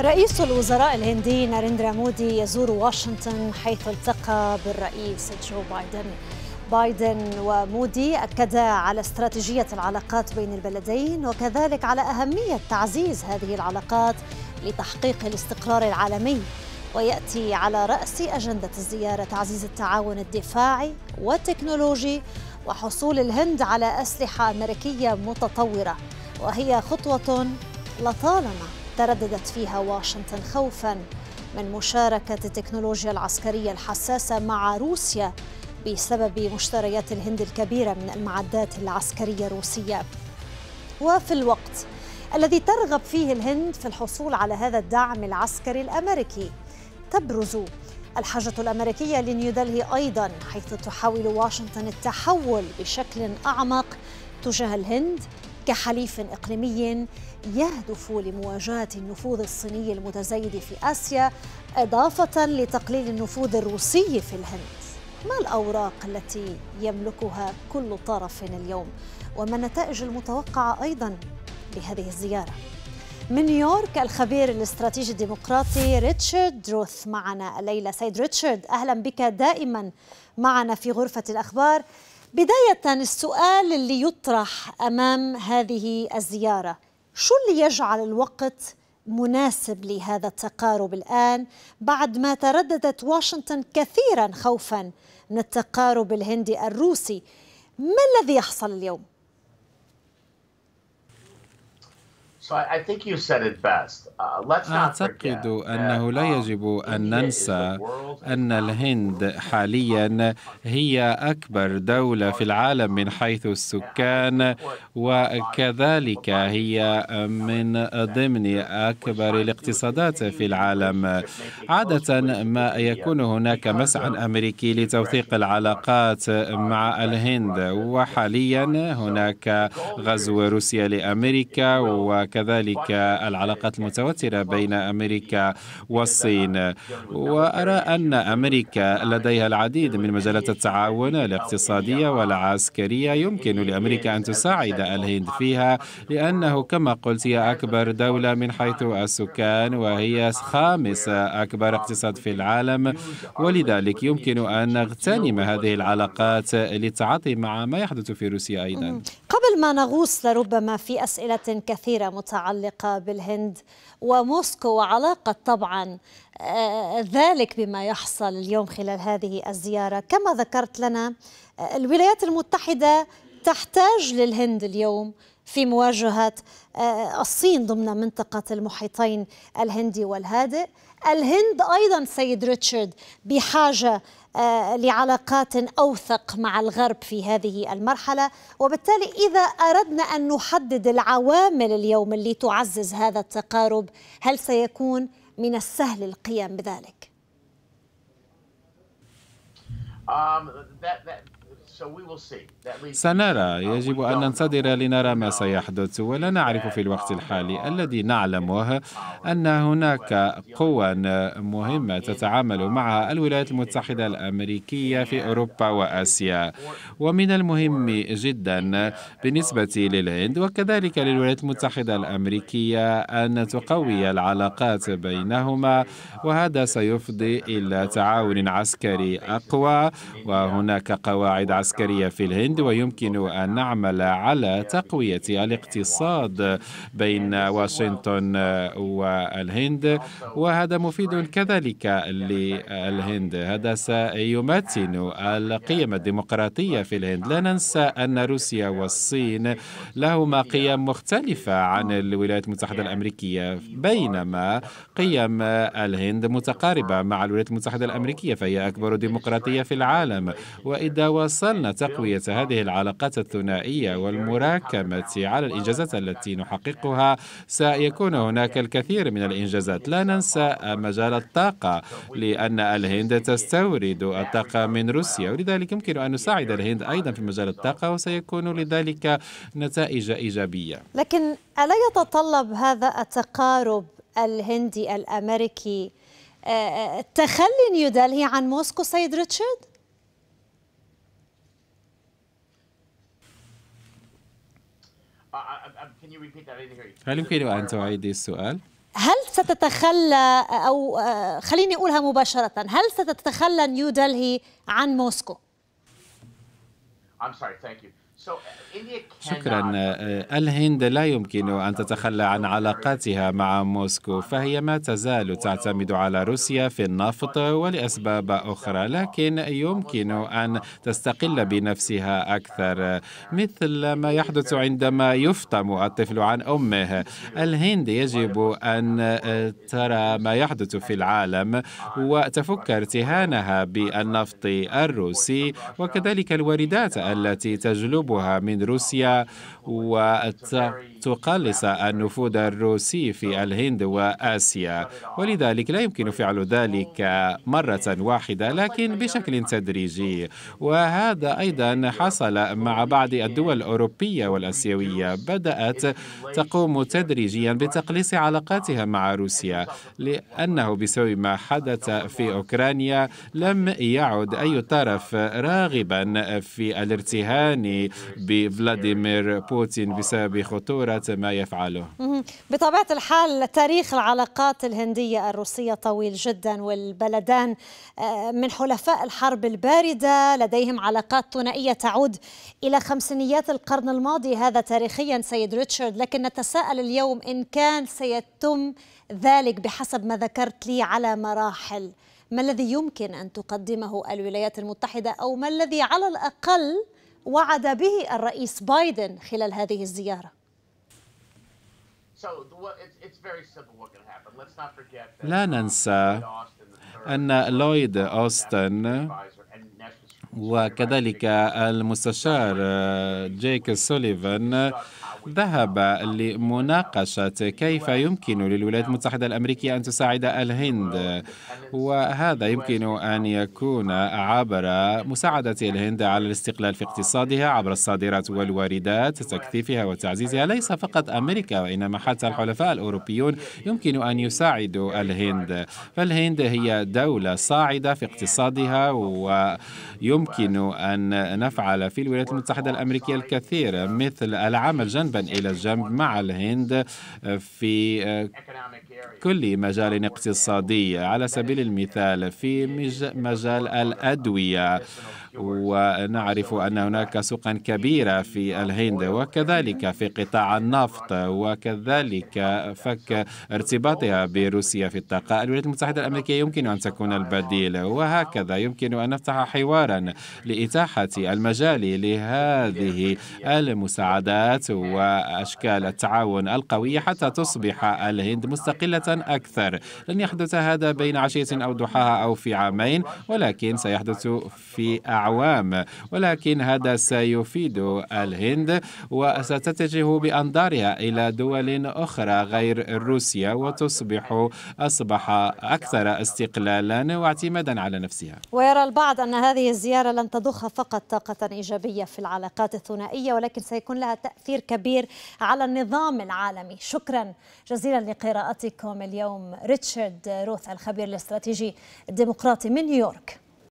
رئيس الوزراء الهندي ناريندرا مودي يزور واشنطن حيث التقى بالرئيس جو بايدن بايدن ومودي أكدا على استراتيجية العلاقات بين البلدين وكذلك على أهمية تعزيز هذه العلاقات لتحقيق الاستقرار العالمي ويأتي على رأس أجندة الزيارة تعزيز التعاون الدفاعي والتكنولوجي وحصول الهند على أسلحة أمريكية متطورة وهي خطوة لطالما ترددت فيها واشنطن خوفا من مشاركة التكنولوجيا العسكرية الحساسة مع روسيا بسبب مشتريات الهند الكبيرة من المعدات العسكرية الروسية وفي الوقت الذي ترغب فيه الهند في الحصول على هذا الدعم العسكري الأمريكي تبرز الحاجة الأمريكية لنيودلهي أيضا حيث تحاول واشنطن التحول بشكل أعمق تجاه الهند كحليف إقليمي يهدف لمواجهة النفوذ الصيني المتزايد في آسيا إضافة لتقليل النفوذ الروسي في الهند ما الأوراق التي يملكها كل طرف اليوم وما النتائج المتوقعة أيضا لهذه الزيارة من نيويورك الخبير الاستراتيجي الديمقراطي ريتشارد روث معنا الليلة سيد ريتشارد أهلا بك دائما معنا في غرفة الأخبار بداية السؤال اللي يطرح أمام هذه الزيارة شو اللي يجعل الوقت مناسب لهذا التقارب الآن بعد ما ترددت واشنطن كثيرا خوفا من التقارب الهندي الروسي ما الذي يحصل اليوم؟ Uh, أعتقد أنه لا يجب أن ننسى أن الهند حاليا هي أكبر دولة في العالم من حيث السكان وكذلك هي من ضمن أكبر الاقتصادات في العالم عادة ما يكون هناك مسعى أمريكي لتوثيق العلاقات مع الهند وحاليا هناك غزو روسيا لأمريكا وك وكذلك العلاقات المتوترة بين أمريكا والصين وأرى أن أمريكا لديها العديد من مجالات التعاون الاقتصادية والعسكرية يمكن لأمريكا أن تساعد الهند فيها لأنه كما قلت هي أكبر دولة من حيث السكان وهي خامس أكبر اقتصاد في العالم ولذلك يمكن أن نغتنم هذه العلاقات للتعاطي مع ما يحدث في روسيا أيضا قبل ما نغوص لربما في أسئلة كثيرة المتعلقة بالهند وموسكو وعلاقة طبعا آه، ذلك بما يحصل اليوم خلال هذه الزيارة كما ذكرت لنا آه، الولايات المتحدة تحتاج للهند اليوم في مواجهة آه، الصين ضمن منطقة المحيطين الهندي والهادئ الهند أيضا سيد ريتشارد بحاجة آه، لعلاقات أوثق مع الغرب في هذه المرحلة وبالتالي إذا أردنا أن نحدد العوامل اليوم اللي تعزز هذا التقارب هل سيكون من السهل القيام بذلك؟ Um, that, that... سنرى uh, يجب أن ننتظر لنرى ما سيحدث ولا نعرف في الوقت الحالي uh, الذي نعلمه أن هناك قوى مهمة تتعامل مع الولايات المتحدة الأمريكية في أوروبا وآسيا ومن المهم جدا بالنسبة للهند وكذلك للولايات المتحدة الأمريكية أن تقوي العلاقات بينهما وهذا سيفضي إلى تعاون عسكري أقوى وهناك قواعد عسكرية العسكرية في الهند ويمكن أن نعمل على تقوية الاقتصاد بين واشنطن والهند وهذا مفيد كذلك للهند هذا سيمتن القيم الديمقراطية في الهند لا ننسى أن روسيا والصين لهما قيم مختلفة عن الولايات المتحدة الأمريكية بينما قيم الهند متقاربة مع الولايات المتحدة الأمريكية فهي أكبر ديمقراطية في العالم وإذا وصل أن تقوية هذه العلاقات الثنائية والمراكمة على الإنجازات التي نحققها سيكون هناك الكثير من الإنجازات لا ننسى مجال الطاقة لأن الهند تستورد الطاقة من روسيا ولذلك يمكن أن نساعد الهند أيضا في مجال الطاقة وسيكون لذلك نتائج إيجابية لكن ألا يتطلب هذا التقارب الهندي الأمريكي آه، آه، تخلي نيودلهي عن موسكو سيد ريتشارد؟ هل يمكن أن تعيدي السؤال؟ هل ستتخلى أو آه، خليني أقولها مباشرة هل ستتخلى نيو دلهي عن موسكو؟ I'm sorry, thank you. شكرا آه، الهند لا يمكن أن تتخلى عن علاقاتها مع موسكو فهي ما تزال تعتمد على روسيا في النفط ولأسباب أخرى لكن يمكن أن تستقل بنفسها أكثر مثل ما يحدث عندما يفطم الطفل عن أمه الهند يجب أن آه، ترى ما يحدث في العالم وتفك ارتهانها بالنفط الروسي وكذلك الواردات التي تجلب تقربها من روسيا وتقلص النفوذ الروسي في الهند وآسيا ولذلك لا يمكن فعل ذلك مرة واحدة لكن بشكل تدريجي وهذا أيضا حصل مع بعض الدول الأوروبية والأسيوية بدأت تقوم تدريجيا بتقليص علاقاتها مع روسيا لأنه بسبب ما حدث في أوكرانيا لم يعد أي طرف راغبا في الارتهان بفلاديمير بوتين بسبب خطورة ما يفعله بطبيعة الحال تاريخ العلاقات الهندية الروسية طويل جدا والبلدان آه، من حلفاء الحرب الباردة لديهم علاقات ثنائية تعود إلى خمسينيات القرن الماضي هذا تاريخيا سيد ريتشارد لكن نتساءل اليوم إن كان سيتم ذلك بحسب ما ذكرت لي على مراحل ما الذي يمكن أن تقدمه الولايات المتحدة أو ما الذي على الأقل وعد به الرئيس بايدن خلال هذه الزياره لا ننسى أن لويد أوستن وكذلك المستشار جيك سوليفان ذهب لمناقشة كيف يمكن للولايات المتحدة الأمريكية أن تساعد الهند وهذا يمكن أن يكون عبر مساعدة الهند على الاستقلال في اقتصادها عبر الصادرات والواردات تكثيفها وتعزيزها ليس فقط أمريكا وإنما حتى الحلفاء الأوروبيون يمكن أن يساعدوا الهند فالهند هي دولة صاعدة في اقتصادها ويمكن أن نفعل في الولايات المتحدة الأمريكية الكثير مثل العمل جنبا إلى جنب مع الهند في كل مجال اقتصادي على سبيل المثال في مجال الأدوية ونعرف أن هناك سوقا كبيرة في الهند وكذلك في قطاع النفط وكذلك فك ارتباطها بروسيا في الطاقة الولايات المتحدة الأمريكية يمكن أن تكون البديل وهكذا يمكن أن نفتح حوارا لإتاحة المجال لهذه المساعدات وأشكال التعاون القوية حتى تصبح الهند مستقلة قلة أكثر لن يحدث هذا بين عشية أو ضحاها أو في عامين ولكن سيحدث في أعوام ولكن هذا سيفيد الهند وستتجه بأنظارها إلى دول أخرى غير روسيا وتصبح أصبح أكثر استقلالا واعتمادا على نفسها ويرى البعض أن هذه الزيارة لن تضخ فقط طاقة إيجابية في العلاقات الثنائية ولكن سيكون لها تأثير كبير على النظام العالمي شكرا جزيلا لقراءتك بكم اليوم ريتشارد روث الخبير الاستراتيجي الديمقراطي من نيويورك